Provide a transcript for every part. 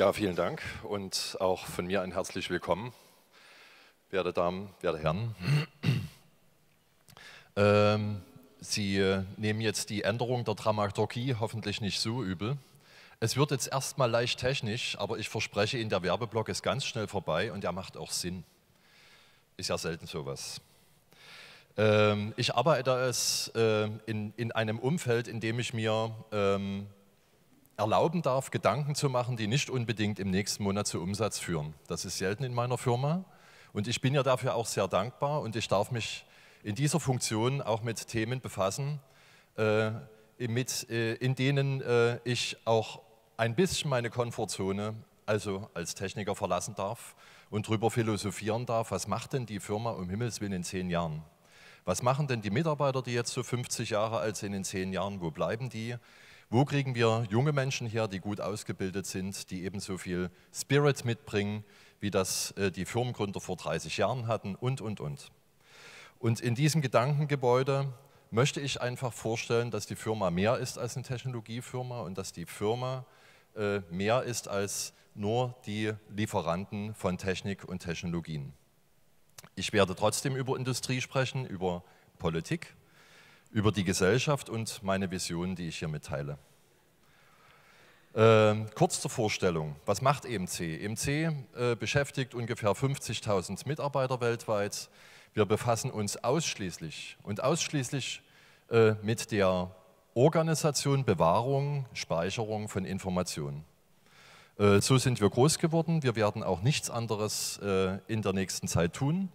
Ja, vielen Dank und auch von mir ein herzlich willkommen, werte Damen, werte Herren. Ähm, Sie äh, nehmen jetzt die Änderung der Dramaturgie hoffentlich nicht so übel. Es wird jetzt erstmal leicht technisch, aber ich verspreche Ihnen, der Werbeblock ist ganz schnell vorbei und er macht auch Sinn. Ist ja selten sowas. Ähm, ich arbeite es äh, in, in einem Umfeld, in dem ich mir ähm, erlauben darf, Gedanken zu machen, die nicht unbedingt im nächsten Monat zu Umsatz führen. Das ist selten in meiner Firma und ich bin ja dafür auch sehr dankbar und ich darf mich in dieser Funktion auch mit Themen befassen, äh, mit, äh, in denen äh, ich auch ein bisschen meine Komfortzone, also als Techniker, verlassen darf und darüber philosophieren darf, was macht denn die Firma um Himmels Willen in zehn Jahren? Was machen denn die Mitarbeiter, die jetzt so 50 Jahre alt sind, in zehn Jahren? Wo bleiben die? Wo kriegen wir junge Menschen her, die gut ausgebildet sind, die ebenso viel Spirit mitbringen, wie das äh, die Firmengründer vor 30 Jahren hatten und, und, und. Und in diesem Gedankengebäude möchte ich einfach vorstellen, dass die Firma mehr ist als eine Technologiefirma und dass die Firma äh, mehr ist als nur die Lieferanten von Technik und Technologien. Ich werde trotzdem über Industrie sprechen, über Politik über die Gesellschaft und meine Vision, die ich hier mitteile. Ähm, kurz zur Vorstellung, was macht EMC? EMC äh, beschäftigt ungefähr 50.000 Mitarbeiter weltweit. Wir befassen uns ausschließlich und ausschließlich äh, mit der Organisation, Bewahrung, Speicherung von Informationen. Äh, so sind wir groß geworden. Wir werden auch nichts anderes äh, in der nächsten Zeit tun.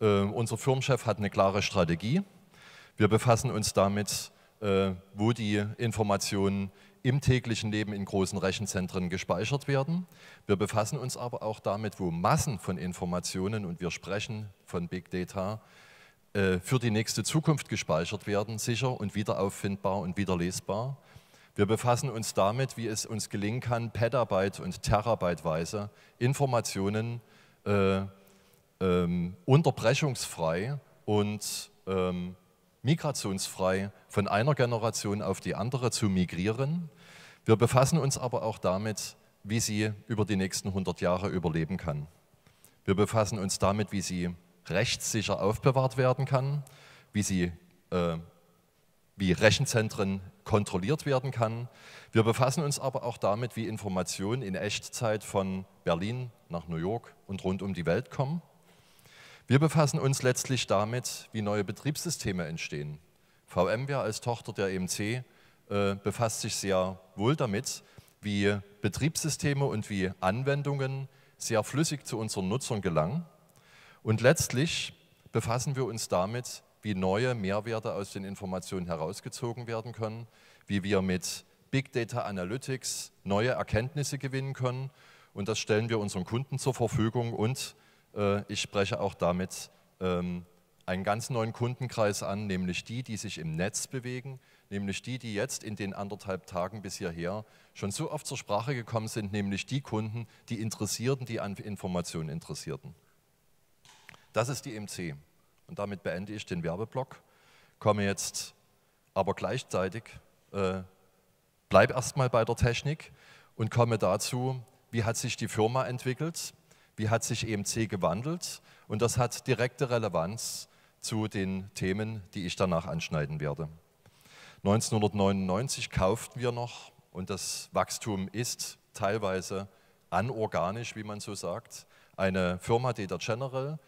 Äh, unser Firmenchef hat eine klare Strategie wir befassen uns damit, äh, wo die Informationen im täglichen Leben in großen Rechenzentren gespeichert werden. Wir befassen uns aber auch damit, wo Massen von Informationen, und wir sprechen von Big Data, äh, für die nächste Zukunft gespeichert werden, sicher und wiederauffindbar und wiederlesbar. Wir befassen uns damit, wie es uns gelingen kann, Petabyte und Terabyteweise Informationen äh, ähm, unterbrechungsfrei und ähm, migrationsfrei von einer Generation auf die andere zu migrieren. Wir befassen uns aber auch damit, wie sie über die nächsten 100 Jahre überleben kann. Wir befassen uns damit, wie sie rechtssicher aufbewahrt werden kann, wie, sie, äh, wie Rechenzentren kontrolliert werden kann. Wir befassen uns aber auch damit, wie Informationen in Echtzeit von Berlin nach New York und rund um die Welt kommen. Wir befassen uns letztlich damit, wie neue Betriebssysteme entstehen. VMware als Tochter der EMC äh, befasst sich sehr wohl damit, wie Betriebssysteme und wie Anwendungen sehr flüssig zu unseren Nutzern gelangen. Und letztlich befassen wir uns damit, wie neue Mehrwerte aus den Informationen herausgezogen werden können, wie wir mit Big Data Analytics neue Erkenntnisse gewinnen können. Und das stellen wir unseren Kunden zur Verfügung und äh, ich spreche auch damit ähm, einen ganz neuen Kundenkreis an, nämlich die, die sich im Netz bewegen, nämlich die, die jetzt in den anderthalb Tagen bis hierher schon so oft zur Sprache gekommen sind, nämlich die Kunden, die Interessierten, die an Informationen interessierten. Das ist die MC. Und damit beende ich den Werbeblock, komme jetzt aber gleichzeitig, äh, bleibe erstmal bei der Technik und komme dazu, wie hat sich die Firma entwickelt, wie hat sich EMC gewandelt und das hat direkte Relevanz zu den Themen, die ich danach anschneiden werde. 1999 kauften wir noch und das Wachstum ist teilweise anorganisch, wie man so sagt. Eine Firma Data General,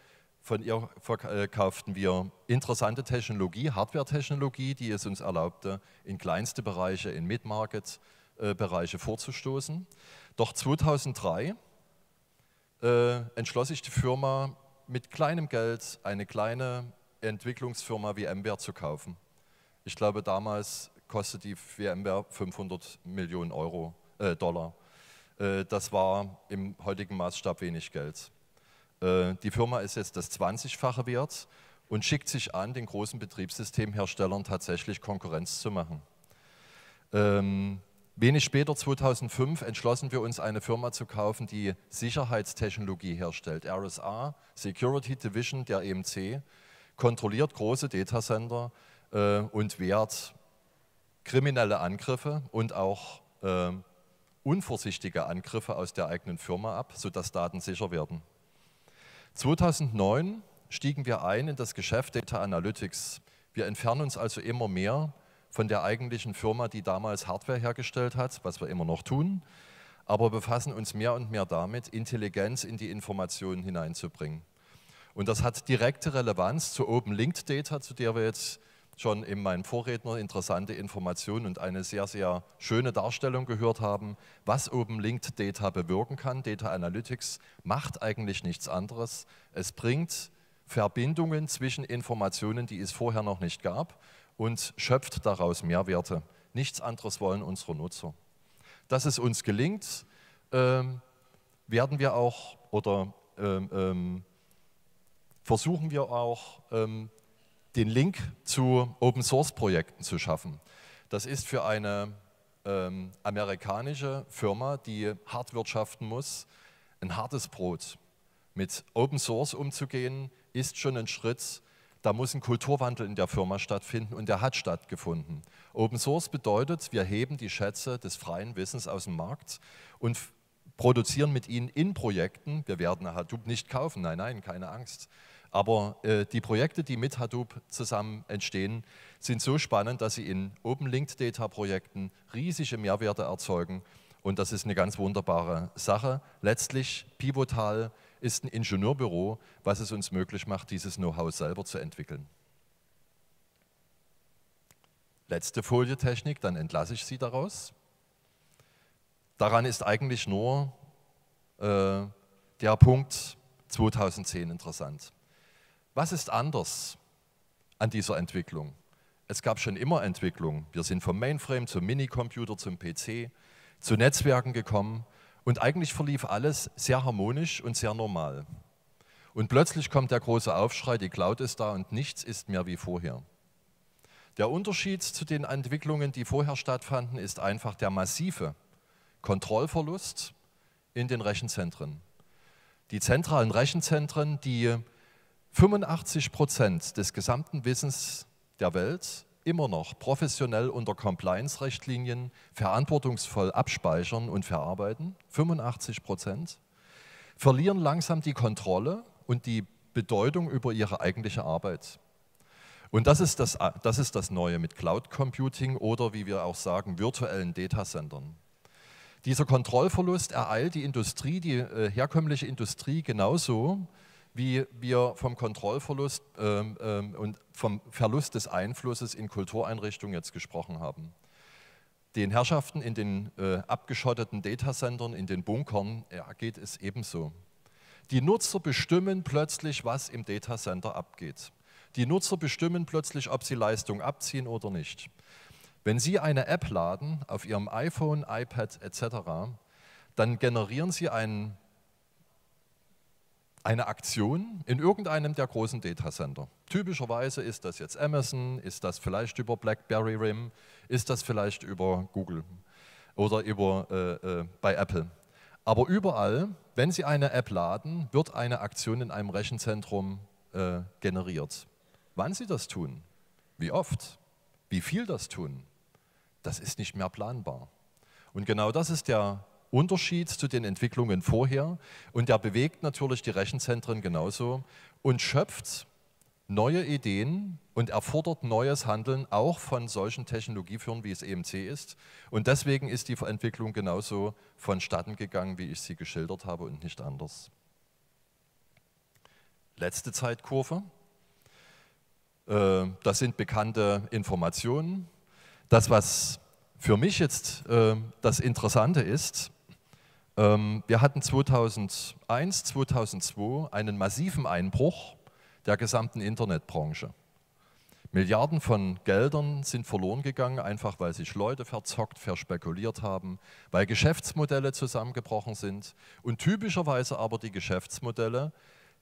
von ihr verkauften wir interessante Technologie, Hardware-Technologie, die es uns erlaubte, in kleinste Bereiche, in Mid-Market-Bereiche äh, vorzustoßen. Doch 2003 äh, entschloss sich die Firma, mit kleinem Geld eine kleine Entwicklungsfirma wie MWare zu kaufen. Ich glaube, damals kostete die VMware 500 Millionen Euro, äh, Dollar. Äh, das war im heutigen Maßstab wenig Geld. Äh, die Firma ist jetzt das 20-fache wert und schickt sich an, den großen Betriebssystemherstellern tatsächlich Konkurrenz zu machen. Ähm, Wenig später, 2005, entschlossen wir uns, eine Firma zu kaufen, die Sicherheitstechnologie herstellt. RSA, Security Division der EMC, kontrolliert große Datacenter äh, und wehrt kriminelle Angriffe und auch äh, unvorsichtige Angriffe aus der eigenen Firma ab, sodass Daten sicher werden. 2009 stiegen wir ein in das Geschäft Data Analytics. Wir entfernen uns also immer mehr von der eigentlichen Firma, die damals Hardware hergestellt hat, was wir immer noch tun, aber befassen uns mehr und mehr damit, Intelligenz in die Informationen hineinzubringen. Und das hat direkte Relevanz zu Open Linked Data, zu der wir jetzt schon in meinem Vorredner interessante Informationen und eine sehr, sehr schöne Darstellung gehört haben, was Open Linked Data bewirken kann. Data Analytics macht eigentlich nichts anderes. Es bringt Verbindungen zwischen Informationen, die es vorher noch nicht gab und schöpft daraus Mehrwerte. Nichts anderes wollen unsere Nutzer. Dass es uns gelingt, ähm, werden wir auch oder ähm, ähm, versuchen wir auch, den Link zu Open-Source-Projekten zu schaffen. Das ist für eine amerikanische Firma, die hart wirtschaften muss, ein hartes Brot. Mit Open-Source umzugehen, ist schon ein Schritt, da muss ein Kulturwandel in der Firma stattfinden und der hat stattgefunden. Open Source bedeutet, wir heben die Schätze des freien Wissens aus dem Markt und produzieren mit ihnen in Projekten. Wir werden Hadoop nicht kaufen, nein, nein, keine Angst. Aber äh, die Projekte, die mit Hadoop zusammen entstehen, sind so spannend, dass sie in Open Linked Data Projekten riesige Mehrwerte erzeugen. Und das ist eine ganz wunderbare Sache. Letztlich pivotal ist ein Ingenieurbüro, was es uns möglich macht, dieses Know-how selber zu entwickeln. Letzte Folie Technik, dann entlasse ich Sie daraus. Daran ist eigentlich nur äh, der Punkt 2010 interessant. Was ist anders an dieser Entwicklung? Es gab schon immer Entwicklung. Wir sind vom Mainframe zum Minicomputer, zum PC, zu Netzwerken gekommen. Und eigentlich verlief alles sehr harmonisch und sehr normal. Und plötzlich kommt der große Aufschrei, die Cloud ist da und nichts ist mehr wie vorher. Der Unterschied zu den Entwicklungen, die vorher stattfanden, ist einfach der massive Kontrollverlust in den Rechenzentren. Die zentralen Rechenzentren, die 85 Prozent des gesamten Wissens der Welt immer noch professionell unter Compliance-Richtlinien verantwortungsvoll abspeichern und verarbeiten, 85 Prozent, verlieren langsam die Kontrolle und die Bedeutung über ihre eigentliche Arbeit. Und das ist das, das ist das Neue mit Cloud Computing oder wie wir auch sagen, virtuellen Datacentern. Dieser Kontrollverlust ereilt die Industrie, die äh, herkömmliche Industrie genauso wie wir vom Kontrollverlust ähm, ähm, und vom Verlust des Einflusses in Kultureinrichtungen jetzt gesprochen haben. Den Herrschaften in den äh, abgeschotteten Datacentern, in den Bunkern ja, geht es ebenso. Die Nutzer bestimmen plötzlich, was im Datacenter abgeht. Die Nutzer bestimmen plötzlich, ob sie Leistung abziehen oder nicht. Wenn Sie eine App laden auf Ihrem iPhone, iPad etc., dann generieren Sie einen eine Aktion in irgendeinem der großen Datacenter. Typischerweise ist das jetzt Amazon, ist das vielleicht über BlackBerry RIM, ist das vielleicht über Google oder über, äh, äh, bei Apple. Aber überall, wenn Sie eine App laden, wird eine Aktion in einem Rechenzentrum äh, generiert. Wann Sie das tun, wie oft, wie viel das tun, das ist nicht mehr planbar. Und genau das ist der Unterschied zu den Entwicklungen vorher und der bewegt natürlich die Rechenzentren genauso und schöpft neue Ideen und erfordert neues Handeln auch von solchen Technologieführern, wie es EMC ist. Und deswegen ist die Entwicklung genauso vonstatten gegangen, wie ich sie geschildert habe und nicht anders. Letzte Zeitkurve. Äh, das sind bekannte Informationen. Das, was für mich jetzt äh, das Interessante ist, ähm, wir hatten 2001, 2002 einen massiven Einbruch der gesamten Internetbranche. Milliarden von Geldern sind verloren gegangen, einfach weil sich Leute verzockt, verspekuliert haben, weil Geschäftsmodelle zusammengebrochen sind und typischerweise aber die Geschäftsmodelle,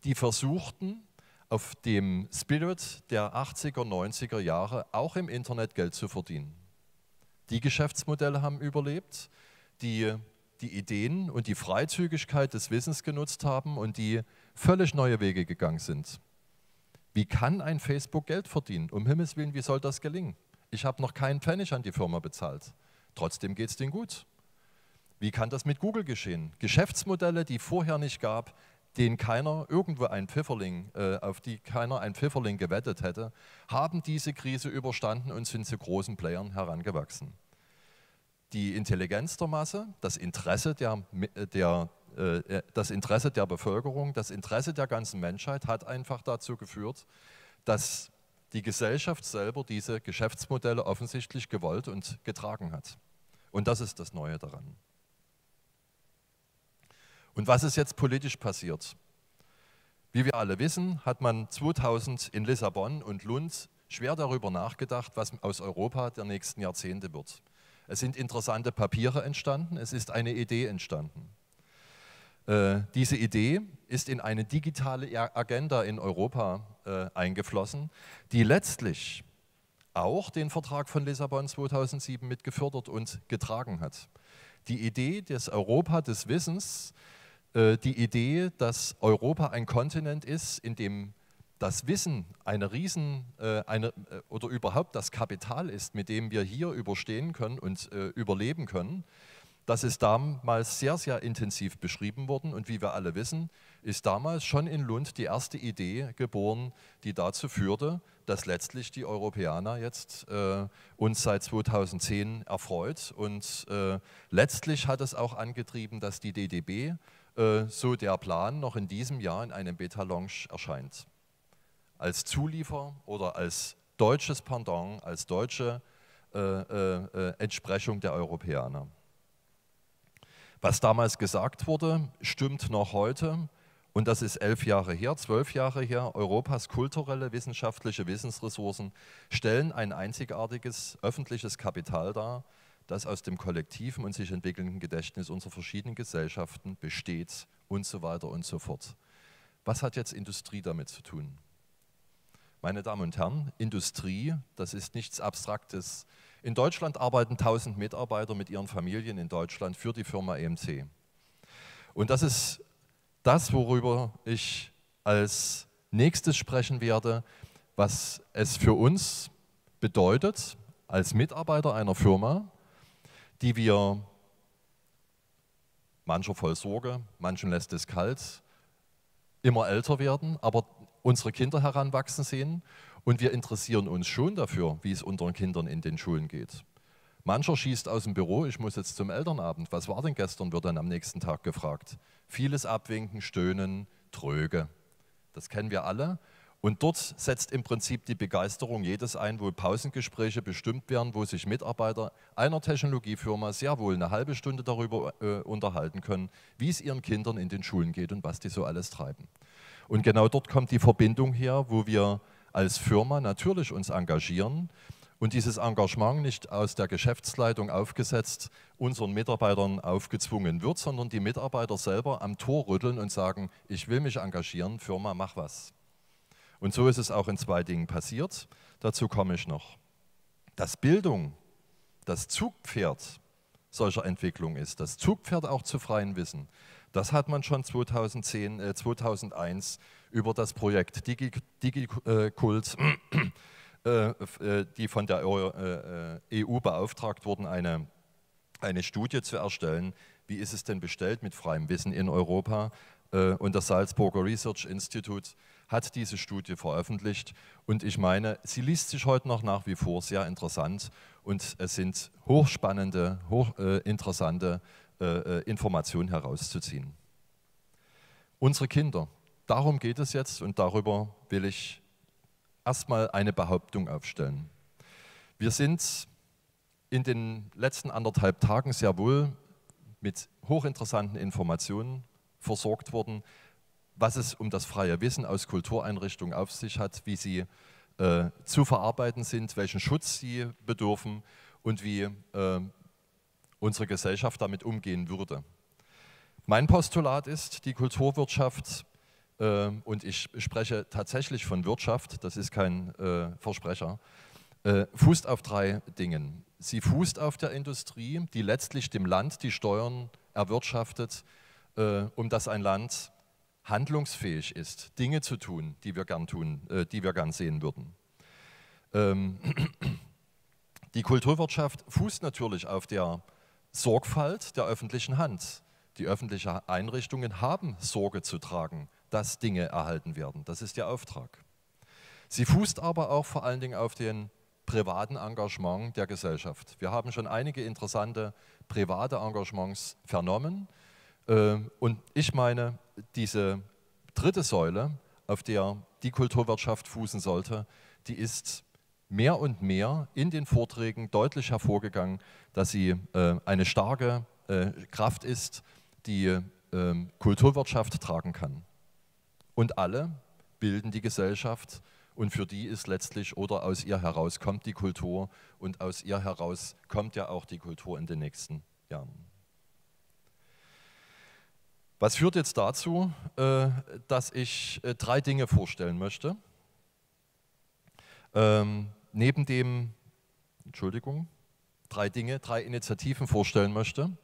die versuchten, auf dem Spirit der 80er, 90er Jahre auch im Internet Geld zu verdienen. Die Geschäftsmodelle haben überlebt, die die Ideen und die Freizügigkeit des Wissens genutzt haben und die völlig neue Wege gegangen sind. Wie kann ein Facebook Geld verdienen? Um Himmels Willen, wie soll das gelingen? Ich habe noch keinen Pfennig an die Firma bezahlt. Trotzdem geht es denen gut. Wie kann das mit Google geschehen? Geschäftsmodelle, die vorher nicht gab, denen keiner irgendwo ein Pfifferling, äh, auf die keiner ein Pfifferling gewettet hätte, haben diese Krise überstanden und sind zu großen Playern herangewachsen die Intelligenz der Masse, das Interesse der, der, äh, äh, das Interesse der Bevölkerung, das Interesse der ganzen Menschheit hat einfach dazu geführt, dass die Gesellschaft selber diese Geschäftsmodelle offensichtlich gewollt und getragen hat. Und das ist das Neue daran. Und was ist jetzt politisch passiert? Wie wir alle wissen, hat man 2000 in Lissabon und Lund schwer darüber nachgedacht, was aus Europa der nächsten Jahrzehnte wird. Es sind interessante Papiere entstanden, es ist eine Idee entstanden. Äh, diese Idee ist in eine digitale Agenda in Europa äh, eingeflossen, die letztlich auch den Vertrag von Lissabon 2007 mitgefördert und getragen hat. Die Idee des Europa des Wissens, äh, die Idee, dass Europa ein Kontinent ist, in dem das Wissen eine Riesen äh, eine, äh, oder überhaupt das Kapital ist, mit dem wir hier überstehen können und äh, überleben können, das ist damals sehr, sehr intensiv beschrieben worden. Und wie wir alle wissen, ist damals schon in Lund die erste Idee geboren, die dazu führte, dass letztlich die Europäer jetzt äh, uns seit 2010 erfreut. Und äh, letztlich hat es auch angetrieben, dass die DDB, äh, so der Plan, noch in diesem Jahr in einem Beta-Launch erscheint als Zuliefer oder als deutsches Pendant, als deutsche äh, äh, äh Entsprechung der Europäer. Ne? Was damals gesagt wurde, stimmt noch heute. Und das ist elf Jahre her, zwölf Jahre her. Europas kulturelle, wissenschaftliche Wissensressourcen stellen ein einzigartiges öffentliches Kapital dar, das aus dem kollektiven und sich entwickelnden Gedächtnis unserer verschiedenen Gesellschaften besteht und so weiter und so fort. Was hat jetzt Industrie damit zu tun? Meine Damen und Herren, Industrie, das ist nichts Abstraktes. In Deutschland arbeiten 1000 Mitarbeiter mit ihren Familien in Deutschland für die Firma EMC. Und das ist das, worüber ich als nächstes sprechen werde, was es für uns bedeutet, als Mitarbeiter einer Firma, die wir mancher voll Sorge, manchen lässt es kalt, immer älter werden, aber unsere Kinder heranwachsen sehen und wir interessieren uns schon dafür, wie es unseren Kindern in den Schulen geht. Mancher schießt aus dem Büro, ich muss jetzt zum Elternabend. Was war denn gestern, wird dann am nächsten Tag gefragt. Vieles Abwinken, Stöhnen, Tröge. Das kennen wir alle. Und dort setzt im Prinzip die Begeisterung jedes ein, wo Pausengespräche bestimmt werden, wo sich Mitarbeiter einer Technologiefirma sehr wohl eine halbe Stunde darüber äh, unterhalten können, wie es ihren Kindern in den Schulen geht und was die so alles treiben. Und genau dort kommt die Verbindung her, wo wir als Firma natürlich uns engagieren und dieses Engagement nicht aus der Geschäftsleitung aufgesetzt unseren Mitarbeitern aufgezwungen wird, sondern die Mitarbeiter selber am Tor rütteln und sagen, ich will mich engagieren, Firma, mach was. Und so ist es auch in zwei Dingen passiert, dazu komme ich noch. Dass Bildung das Zugpferd solcher Entwicklung ist, das Zugpferd auch zu freien Wissen, das hat man schon 2010, äh, 2001 über das Projekt DigiKult, Digi, äh, äh, äh, die von der EU äh, äh, e beauftragt wurden, eine, eine Studie zu erstellen. Wie ist es denn bestellt mit freiem Wissen in Europa? und das Salzburger Research Institute hat diese Studie veröffentlicht und ich meine, sie liest sich heute noch nach wie vor sehr interessant und es sind hochspannende, hochinteressante äh, äh, Informationen herauszuziehen. Unsere Kinder, darum geht es jetzt und darüber will ich erstmal eine Behauptung aufstellen. Wir sind in den letzten anderthalb Tagen sehr wohl mit hochinteressanten Informationen versorgt worden, was es um das freie Wissen aus Kultureinrichtungen auf sich hat, wie sie äh, zu verarbeiten sind, welchen Schutz sie bedürfen und wie äh, unsere Gesellschaft damit umgehen würde. Mein Postulat ist, die Kulturwirtschaft, äh, und ich spreche tatsächlich von Wirtschaft, das ist kein äh, Versprecher, äh, fußt auf drei Dingen. Sie fußt auf der Industrie, die letztlich dem Land die Steuern erwirtschaftet, äh, um dass ein Land handlungsfähig ist, Dinge zu tun, die wir gern tun, äh, die wir gern sehen würden. Ähm, die Kulturwirtschaft fußt natürlich auf der Industrie, Sorgfalt der öffentlichen Hand. Die öffentlichen Einrichtungen haben Sorge zu tragen, dass Dinge erhalten werden. Das ist ihr Auftrag. Sie fußt aber auch vor allen Dingen auf den privaten Engagement der Gesellschaft. Wir haben schon einige interessante private Engagements vernommen. Äh, und ich meine, diese dritte Säule, auf der die Kulturwirtschaft fußen sollte, die ist mehr und mehr in den Vorträgen deutlich hervorgegangen, dass sie äh, eine starke äh, Kraft ist, die ähm, Kulturwirtschaft tragen kann. Und alle bilden die Gesellschaft und für die ist letztlich oder aus ihr heraus kommt die Kultur und aus ihr heraus kommt ja auch die Kultur in den nächsten Jahren. Was führt jetzt dazu, äh, dass ich äh, drei Dinge vorstellen möchte? Ähm, neben dem, Entschuldigung, drei Dinge, drei Initiativen vorstellen möchte,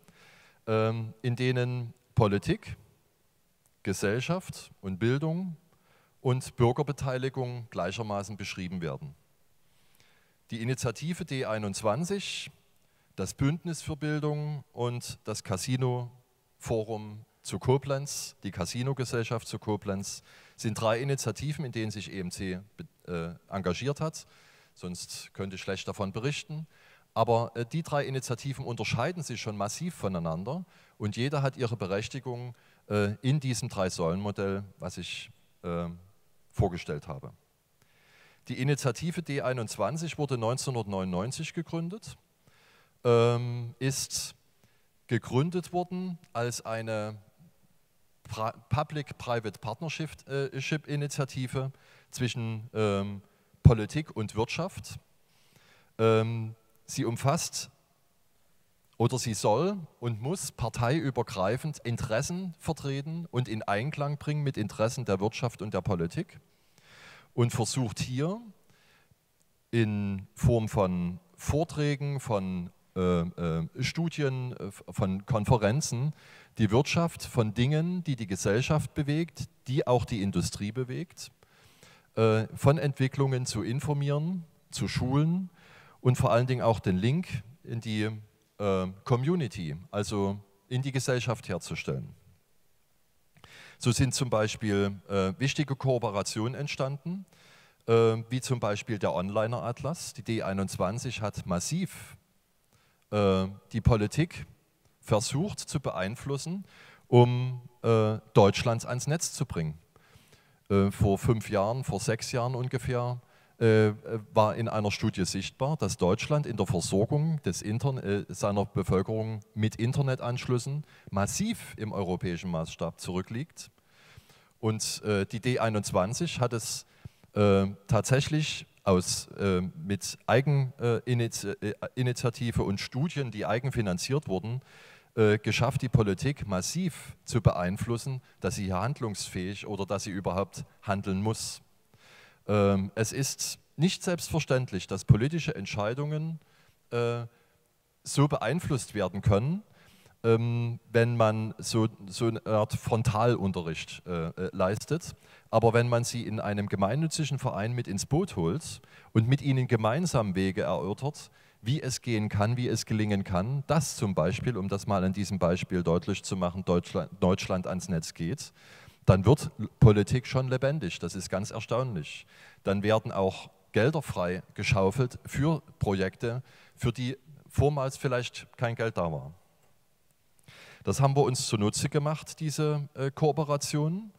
ähm, in denen Politik, Gesellschaft und Bildung und Bürgerbeteiligung gleichermaßen beschrieben werden. Die Initiative D21, das Bündnis für Bildung und das Casino Forum zu Koblenz, die Casino-Gesellschaft zu Koblenz, sind drei Initiativen, in denen sich EMC äh, engagiert hat sonst könnte ich schlecht davon berichten. Aber äh, die drei Initiativen unterscheiden sich schon massiv voneinander und jede hat ihre Berechtigung äh, in diesem Drei-Säulen-Modell, was ich ähm, vorgestellt habe. Die Initiative D21 wurde 1999 gegründet, ähm, ist gegründet worden als eine Public-Private Partnership-Initiative äh, zwischen ähm, Politik und Wirtschaft. Ähm, sie umfasst oder sie soll und muss parteiübergreifend Interessen vertreten und in Einklang bringen mit Interessen der Wirtschaft und der Politik und versucht hier in Form von Vorträgen, von äh, äh, Studien, äh, von Konferenzen die Wirtschaft von Dingen, die die Gesellschaft bewegt, die auch die Industrie bewegt, äh, von Entwicklungen zu informieren, zu schulen und vor allen Dingen auch den Link in die äh, Community, also in die Gesellschaft herzustellen. So sind zum Beispiel äh, wichtige Kooperationen entstanden, äh, wie zum Beispiel der Onliner Atlas. Die D21 hat massiv äh, die Politik versucht zu beeinflussen, um äh, Deutschlands ans Netz zu bringen. Äh, vor fünf Jahren, vor sechs Jahren ungefähr, äh, äh, war in einer Studie sichtbar, dass Deutschland in der Versorgung des seiner Bevölkerung mit Internetanschlüssen massiv im europäischen Maßstab zurückliegt. Und die D21 hat es tatsächlich aus, äh, mit Eigeninitiative äh, und Studien, die eigenfinanziert wurden, äh, geschafft, die Politik massiv zu beeinflussen, dass sie hier handlungsfähig oder dass sie überhaupt handeln muss. Ähm, es ist nicht selbstverständlich, dass politische Entscheidungen äh, so beeinflusst werden können, ähm, wenn man so, so eine Art Frontalunterricht äh, äh leistet. Aber wenn man sie in einem gemeinnützigen Verein mit ins Boot holt und mit ihnen gemeinsam Wege erörtert, wie es gehen kann, wie es gelingen kann, dass zum Beispiel, um das mal an diesem Beispiel deutlich zu machen, Deutschland, Deutschland ans Netz geht, dann wird Politik schon lebendig. Das ist ganz erstaunlich. Dann werden auch Gelder frei geschaufelt für Projekte, für die vormals vielleicht kein Geld da war. Das haben wir uns zunutze gemacht, diese äh, Kooperation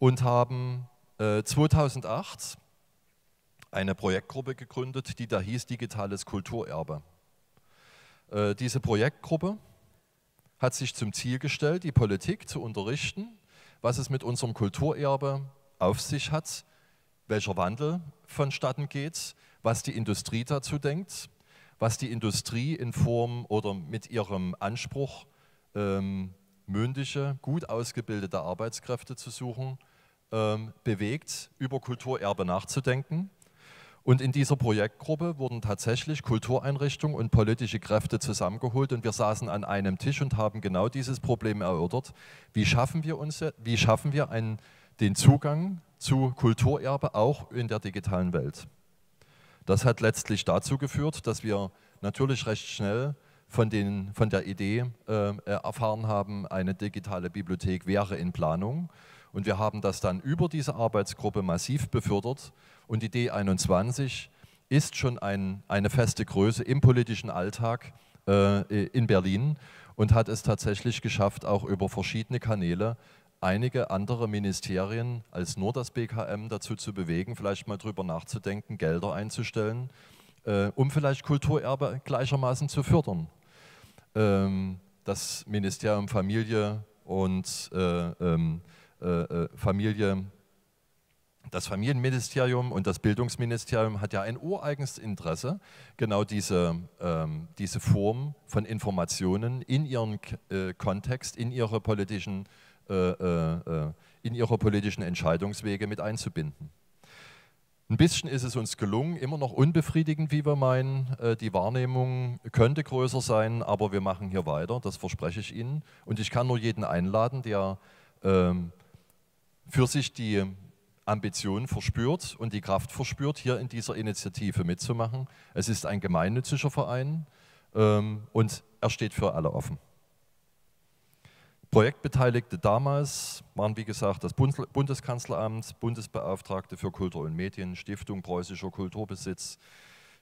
und haben 2008 äh, eine Projektgruppe gegründet, die da hieß Digitales Kulturerbe. Äh, diese Projektgruppe hat sich zum Ziel gestellt, die Politik zu unterrichten, was es mit unserem Kulturerbe auf sich hat, welcher Wandel vonstatten geht, was die Industrie dazu denkt, was die Industrie in Form oder mit ihrem Anspruch, ähm, mündige, gut ausgebildete Arbeitskräfte zu suchen, ähm, bewegt, über Kulturerbe nachzudenken. Und in dieser Projektgruppe wurden tatsächlich Kultureinrichtungen und politische Kräfte zusammengeholt und wir saßen an einem Tisch und haben genau dieses Problem erörtert. Wie schaffen wir, uns, wie schaffen wir einen, den Zugang zu Kulturerbe auch in der digitalen Welt? Das hat letztlich dazu geführt, dass wir natürlich recht schnell von, den, von der Idee äh, erfahren haben, eine digitale Bibliothek wäre in Planung. Und wir haben das dann über diese Arbeitsgruppe massiv befördert. Und die D21 ist schon ein, eine feste Größe im politischen Alltag äh, in Berlin und hat es tatsächlich geschafft, auch über verschiedene Kanäle einige andere Ministerien als nur das BKM dazu zu bewegen, vielleicht mal darüber nachzudenken, Gelder einzustellen, äh, um vielleicht Kulturerbe gleichermaßen zu fördern. Ähm, das Ministerium Familie und äh, ähm, äh, äh, Familie, das Familienministerium und das Bildungsministerium hat ja ein ureigenes Interesse, genau diese, ähm, diese Form von Informationen in ihren äh, Kontext, in ihre, politischen, äh, äh, äh, in ihre politischen Entscheidungswege mit einzubinden. Ein bisschen ist es uns gelungen, immer noch unbefriedigend, wie wir meinen. Die Wahrnehmung könnte größer sein, aber wir machen hier weiter, das verspreche ich Ihnen. Und ich kann nur jeden einladen, der ähm, für sich die Ambition verspürt und die Kraft verspürt, hier in dieser Initiative mitzumachen. Es ist ein gemeinnütziger Verein ähm, und er steht für alle offen. Projektbeteiligte damals waren, wie gesagt, das Bundeskanzleramt, Bundesbeauftragte für Kultur und Medien, Stiftung Preußischer Kulturbesitz,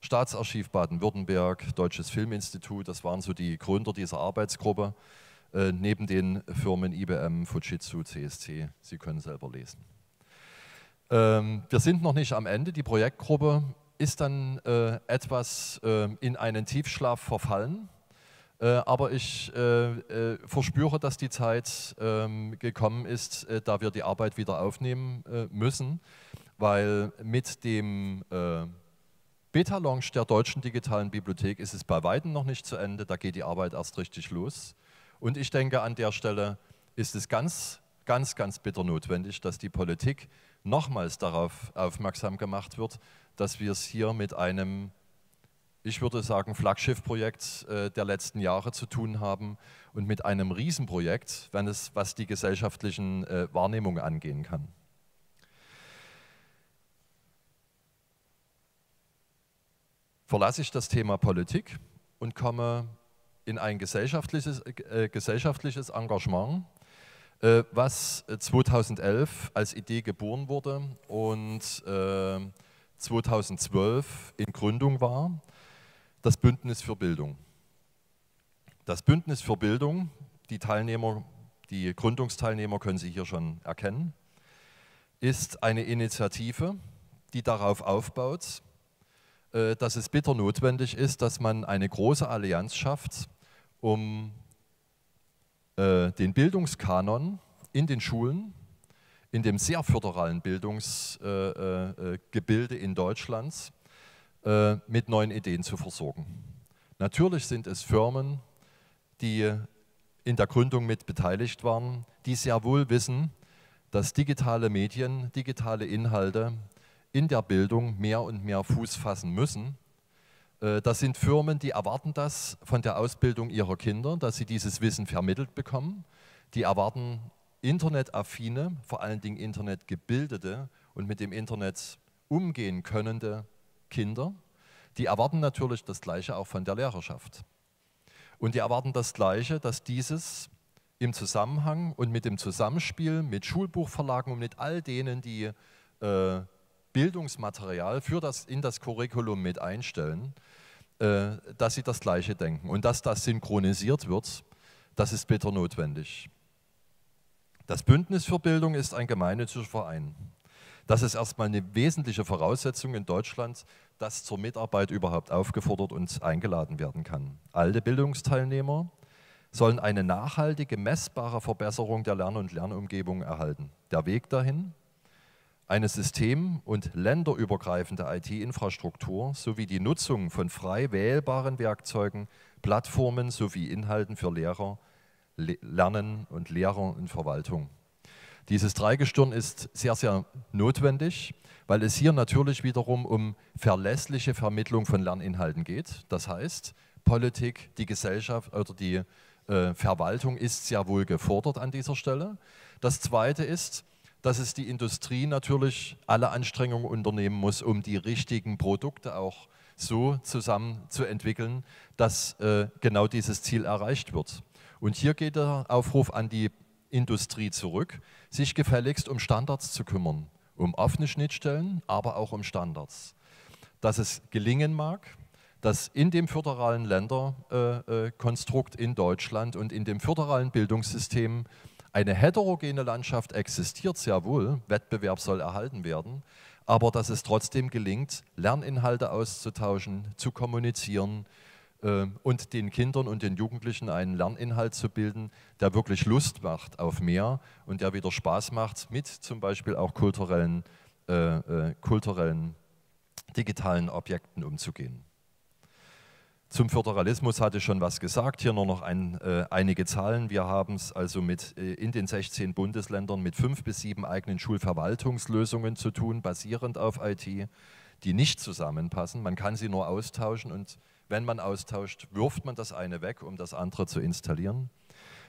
Staatsarchiv Baden-Württemberg, Deutsches Filminstitut, das waren so die Gründer dieser Arbeitsgruppe. Äh, neben den Firmen IBM, Fujitsu, CSC. Sie können selber lesen. Ähm, wir sind noch nicht am Ende. Die Projektgruppe ist dann äh, etwas äh, in einen Tiefschlaf verfallen. Äh, aber ich äh, verspüre, dass die Zeit ähm, gekommen ist, da wir die Arbeit wieder aufnehmen müssen, weil mit dem Beta-Launch der Deutschen Digitalen Bibliothek ist es bei Weitem noch nicht zu Ende, da geht die Arbeit erst richtig los. Und ich denke, an der Stelle ist es ganz, ganz, ganz bitter notwendig, dass die Politik nochmals darauf aufmerksam gemacht wird, dass wir es hier mit einem, ich würde sagen, Flaggschiffprojekt äh, der letzten Jahre zu tun haben und mit einem Riesenprojekt, wenn es, was die gesellschaftlichen äh, Wahrnehmungen angehen kann. Verlasse ich das Thema Politik und komme in ein gesellschaftliches, äh, äh, gesellschaftliches Engagement, äh, was 2011 äh, als Idee geboren wurde und 2012 äh, in Gründung war, das Bündnis für Bildung. Das Bündnis für Bildung, die Teilnehmer, die Gründungsteilnehmer können Sie hier schon erkennen, ist eine Initiative, die darauf aufbaut, dass es bitter notwendig ist, dass man eine große Allianz schafft um äh, den Bildungskanon in den Schulen, in dem sehr föderalen Bildungsgebilde äh, äh, äh in Deutschlands äh, mit neuen Ideen zu versorgen. Natürlich sind es Firmen, die in der Gründung mit beteiligt waren, die sehr wohl wissen, dass digitale Medien, digitale Inhalte in der Bildung mehr und mehr Fuß fassen müssen äh, das sind Firmen, die erwarten das von der Ausbildung ihrer Kinder, dass sie dieses Wissen vermittelt bekommen. Die erwarten internetaffine, vor allen Dingen internetgebildete und mit dem Internet umgehen könnende Kinder. Die erwarten natürlich das Gleiche auch von der Lehrerschaft. Und die erwarten das Gleiche, dass dieses im Zusammenhang und mit dem Zusammenspiel mit Schulbuchverlagen und mit all denen, die äh, Bildungsmaterial für das, in das Curriculum mit einstellen, äh, dass sie das Gleiche denken und dass das synchronisiert wird, das ist bitter notwendig. Das Bündnis für Bildung ist ein gemeinnütziger Verein. Das ist erstmal eine wesentliche Voraussetzung in Deutschland, dass zur Mitarbeit überhaupt aufgefordert und eingeladen werden kann. Alle Bildungsteilnehmer sollen eine nachhaltige, messbare Verbesserung der Lern- und Lernumgebung erhalten. Der Weg dahin eine system- und länderübergreifende IT-Infrastruktur sowie die Nutzung von frei wählbaren Werkzeugen, Plattformen sowie Inhalten für Lehrer, Le Lernen und Lehrer und Verwaltung. Dieses Dreigestirn ist sehr, sehr notwendig, weil es hier natürlich wiederum um verlässliche Vermittlung von Lerninhalten geht. Das heißt, Politik, die Gesellschaft oder die äh, Verwaltung ist sehr wohl gefordert an dieser Stelle. Das Zweite ist, dass es die Industrie natürlich alle Anstrengungen unternehmen muss, um die richtigen Produkte auch so zusammen zu entwickeln, dass äh, genau dieses Ziel erreicht wird. Und hier geht der Aufruf an die Industrie zurück, sich gefälligst um Standards zu kümmern, um offene Schnittstellen, aber auch um Standards. Dass es gelingen mag, dass in dem föderalen Länderkonstrukt äh, äh, in Deutschland und in dem föderalen Bildungssystem eine heterogene Landschaft existiert sehr wohl, Wettbewerb soll erhalten werden, aber dass es trotzdem gelingt, Lerninhalte auszutauschen, zu kommunizieren äh, und den Kindern und den Jugendlichen einen Lerninhalt zu bilden, der wirklich Lust macht auf mehr und der wieder Spaß macht mit zum Beispiel auch kulturellen, äh, äh, kulturellen digitalen Objekten umzugehen. Zum Föderalismus hatte ich schon was gesagt, hier nur noch ein, äh, einige Zahlen. Wir haben es also mit, äh, in den 16 Bundesländern mit fünf bis sieben eigenen Schulverwaltungslösungen zu tun, basierend auf IT, die nicht zusammenpassen. Man kann sie nur austauschen und wenn man austauscht, wirft man das eine weg, um das andere zu installieren.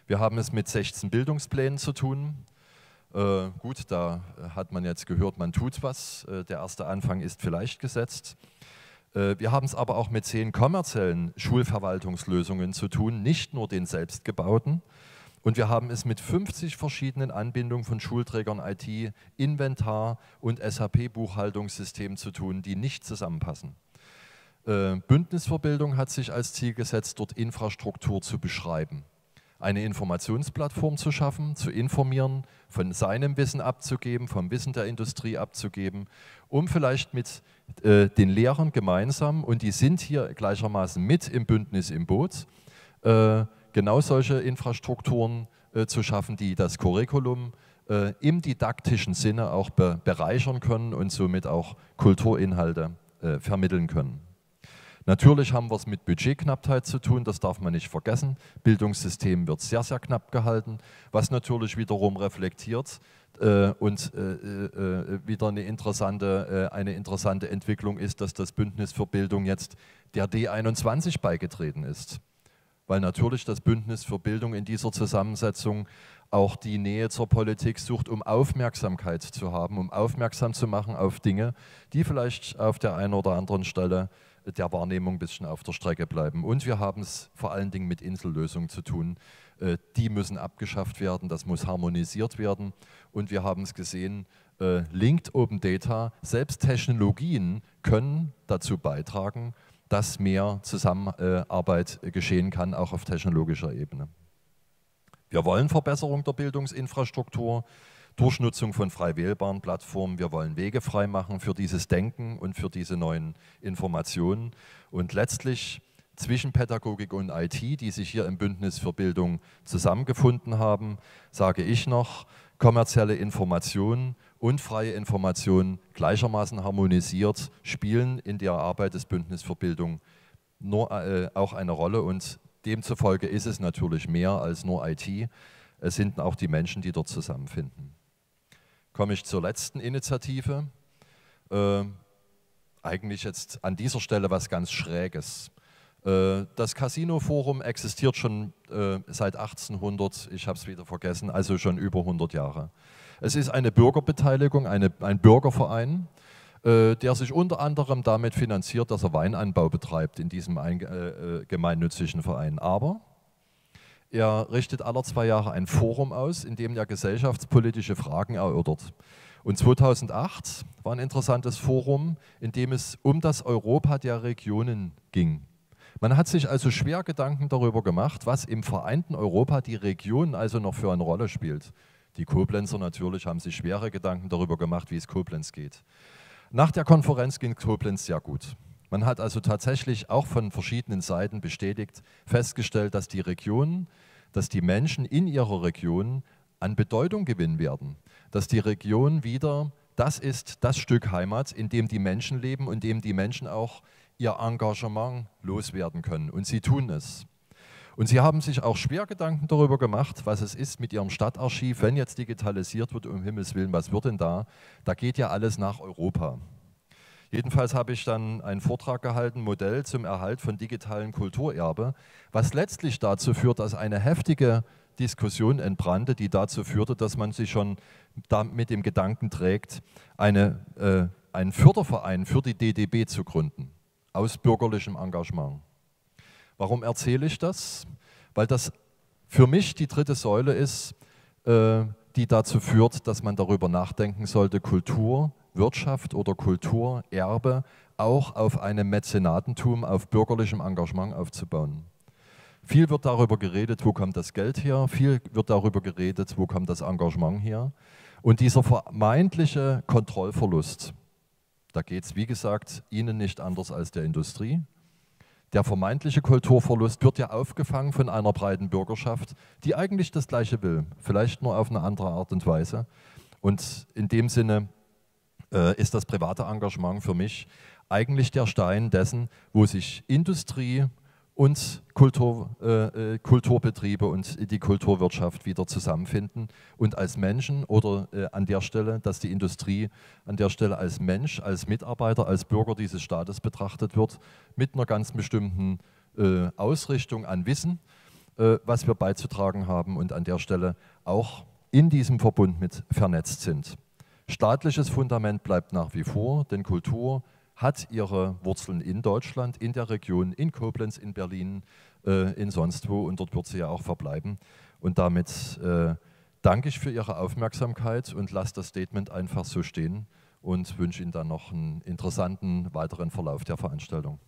Wir haben es mit 16 Bildungsplänen zu tun. Äh, gut, da hat man jetzt gehört, man tut was. Äh, der erste Anfang ist vielleicht gesetzt. Äh, wir haben es aber auch mit zehn kommerziellen Schulverwaltungslösungen zu tun, nicht nur den selbstgebauten. Und wir haben es mit 50 verschiedenen Anbindungen von Schulträgern IT, Inventar und SAP-Buchhaltungssystemen zu tun, die nicht zusammenpassen. Äh, Bündnisverbildung hat sich als Ziel gesetzt, dort Infrastruktur zu beschreiben eine Informationsplattform zu schaffen, zu informieren, von seinem Wissen abzugeben, vom Wissen der Industrie abzugeben, um vielleicht mit äh, den Lehrern gemeinsam, und die sind hier gleichermaßen mit im Bündnis im Boot, äh, genau solche Infrastrukturen äh, zu schaffen, die das Curriculum äh, im didaktischen Sinne auch be bereichern können und somit auch Kulturinhalte äh, vermitteln können. Natürlich haben wir es mit Budgetknappheit zu tun, das darf man nicht vergessen. Bildungssystem wird sehr, sehr knapp gehalten, was natürlich wiederum reflektiert äh, und äh, äh, äh wieder eine interessante, äh, eine interessante Entwicklung ist, dass das Bündnis für Bildung jetzt der D21 beigetreten ist. Weil natürlich das Bündnis für Bildung in dieser Zusammensetzung auch die Nähe zur Politik sucht, um Aufmerksamkeit zu haben, um aufmerksam zu machen auf Dinge, die vielleicht auf der einen oder anderen Stelle äh, der Wahrnehmung ein bisschen auf der Strecke bleiben. Und wir haben es vor allen Dingen mit Insellösungen zu tun. Äh, die müssen abgeschafft werden, das muss harmonisiert werden. Und wir haben es gesehen, äh, Linked Open Data, selbst Technologien können dazu beitragen, dass mehr Zusammenarbeit äh, geschehen kann, auch auf technologischer Ebene. Wir wollen Verbesserung der Bildungsinfrastruktur. Durchnutzung von frei wählbaren Plattformen. Wir wollen Wege frei machen für dieses Denken und für diese neuen Informationen. Und letztlich zwischen Pädagogik und IT, die sich hier im Bündnis für Bildung zusammengefunden haben, sage ich noch, kommerzielle Informationen und freie Informationen gleichermaßen harmonisiert spielen in der Arbeit des Bündnis für Bildung nur, äh, auch eine Rolle und demzufolge ist es natürlich mehr als nur IT. Es sind auch die Menschen, die dort zusammenfinden komme ich zur letzten Initiative. Äh, eigentlich jetzt an dieser Stelle was ganz Schräges. Äh, das Casino-Forum existiert schon äh, seit 1800, ich habe es wieder vergessen, also schon über 100 Jahre. Es ist eine Bürgerbeteiligung, eine, ein Bürgerverein, äh, der sich unter anderem damit finanziert, dass er Weinanbau betreibt in diesem gemeinnützigen Verein. Aber er richtet alle zwei Jahre ein Forum aus, in dem er gesellschaftspolitische Fragen erörtert. Und 2008 war ein interessantes Forum, in dem es um das Europa der Regionen ging. Man hat sich also schwer Gedanken darüber gemacht, was im vereinten Europa die Region also noch für eine Rolle spielt. Die Koblenzer natürlich haben sich schwere Gedanken darüber gemacht, wie es Koblenz geht. Nach der Konferenz ging Koblenz sehr gut. Man hat also tatsächlich auch von verschiedenen Seiten bestätigt festgestellt, dass die Regionen, dass die Menschen in ihrer Region an Bedeutung gewinnen werden, dass die Region wieder das ist das Stück Heimat, in dem die Menschen leben und dem die Menschen auch ihr Engagement loswerden können. Und sie tun es. Und sie haben sich auch schwer Gedanken darüber gemacht, was es ist mit ihrem Stadtarchiv, wenn jetzt digitalisiert wird, um Himmels Willen, was wird denn da? Da geht ja alles nach Europa. Jedenfalls habe ich dann einen Vortrag gehalten, Modell zum Erhalt von digitalen Kulturerbe, was letztlich dazu führt, dass eine heftige Diskussion entbrannte, die dazu führte, dass man sich schon mit dem Gedanken trägt, eine, äh, einen Förderverein für die DDB zu gründen, aus bürgerlichem Engagement. Warum erzähle ich das? Weil das für mich die dritte Säule ist, äh, die dazu führt, dass man darüber nachdenken sollte, Kultur Wirtschaft oder Kultur, Erbe auch auf einem Mäzenatentum, auf bürgerlichem Engagement aufzubauen. Viel wird darüber geredet, wo kommt das Geld her, viel wird darüber geredet, wo kommt das Engagement her. Und dieser vermeintliche Kontrollverlust, da geht es, wie gesagt, Ihnen nicht anders als der Industrie. Der vermeintliche Kulturverlust wird ja aufgefangen von einer breiten Bürgerschaft, die eigentlich das Gleiche will, vielleicht nur auf eine andere Art und Weise. Und in dem Sinne äh, ist das private Engagement für mich eigentlich der Stein dessen, wo sich Industrie und Kultur, äh, äh, Kulturbetriebe und die Kulturwirtschaft wieder zusammenfinden und als Menschen oder äh, an der Stelle, dass die Industrie an der Stelle als Mensch, als Mitarbeiter, als Bürger dieses Staates betrachtet wird, mit einer ganz bestimmten äh, Ausrichtung an Wissen, äh, was wir beizutragen haben und an der Stelle auch in diesem Verbund mit vernetzt sind. Staatliches Fundament bleibt nach wie vor, denn Kultur hat ihre Wurzeln in Deutschland, in der Region, in Koblenz, in Berlin, äh, in sonst wo und dort wird sie ja auch verbleiben. Und damit äh, danke ich für Ihre Aufmerksamkeit und lasse das Statement einfach so stehen und wünsche Ihnen dann noch einen interessanten weiteren Verlauf der Veranstaltung.